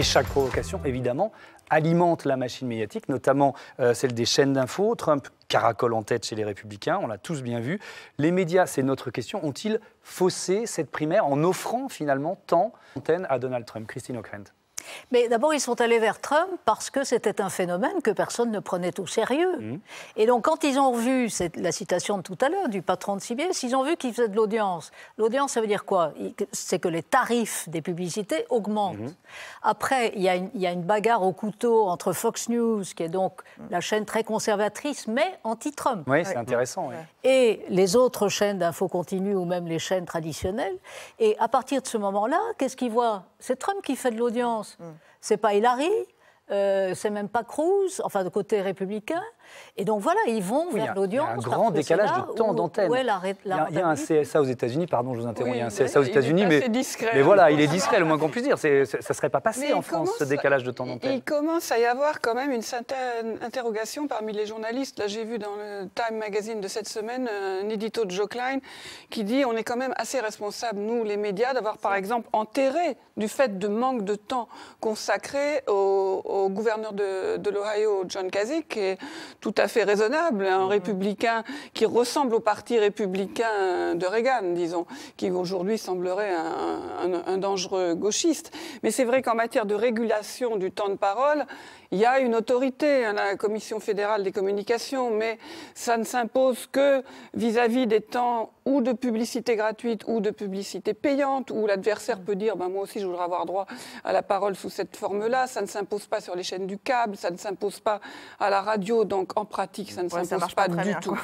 Et chaque provocation, évidemment, alimente la machine médiatique, notamment euh, celle des chaînes d'infos. Trump caracole en tête chez les républicains, on l'a tous bien vu. Les médias, c'est notre question, ont-ils faussé cette primaire en offrant finalement tant d'antenne à Donald Trump Christine O'Krent. Mais d'abord, ils sont allés vers Trump parce que c'était un phénomène que personne ne prenait au sérieux. Mmh. Et donc, quand ils ont vu, c'est la citation de tout à l'heure du patron de CBS, ils ont vu qu'il faisait de l'audience. L'audience, ça veut dire quoi C'est que les tarifs des publicités augmentent. Mmh. Après, il y, a une, bagarre au couteau entre Fox News, qui est donc mmh. la chaîne très conservatrice, mais anti-Trump. Oui, c'est intéressant. Et les autres chaînes d'info continue ou même les chaînes traditionnelles. Et à partir de ce moment-là, qu'est-ce qu'ils voient c'est Trump qui fait de l'audience. Mm. C'est pas Hillary, euh, c'est même pas Cruz, enfin de côté républicain. Et donc voilà, ils vont vers l'audience. Il y a un grand décalage de temps d'antenne. il, y a un CSA aux États-Unis, pardon, je vous interromps, il y a un CSA aux États-Unis, mais, discret, mais voilà, il est discret, le moins qu'on puisse dire. Ça ne serait pas passé en France, ce décalage de temps d'antenne. Il commence à y avoir quand même une certaine interrogation parmi les journalistes. Là, j'ai vu dans le Time Magazine de cette semaine euh, un édito de Joe Klein qui dit on est quand même assez responsable, nous, les médias, d'avoir par exemple enterré du fait de manque de temps consacré au, gouverneur de, l'Ohio, John Kasich, et tout à fait raisonnable, un hein, mmh. républicain qui ressemble au parti républicain de Reagan, disons, qui aujourd'hui semblerait un, dangereux gauchiste. Mais c'est vrai qu'en matière de régulation du temps de parole, il y a une autorité, la Commission fédérale des communications, mais ça ne s'impose que vis-à-vis des temps ou de publicité gratuite ou de publicité payante, où l'adversaire mmh. peut dire ben, Moi aussi, je voudrais avoir droit à la parole sous cette forme-là. Ça ne s'impose pas sur les chaînes du câble, ça ne s'impose pas à la radio. Donc, en pratique, ça ne se s'impose pas du tout.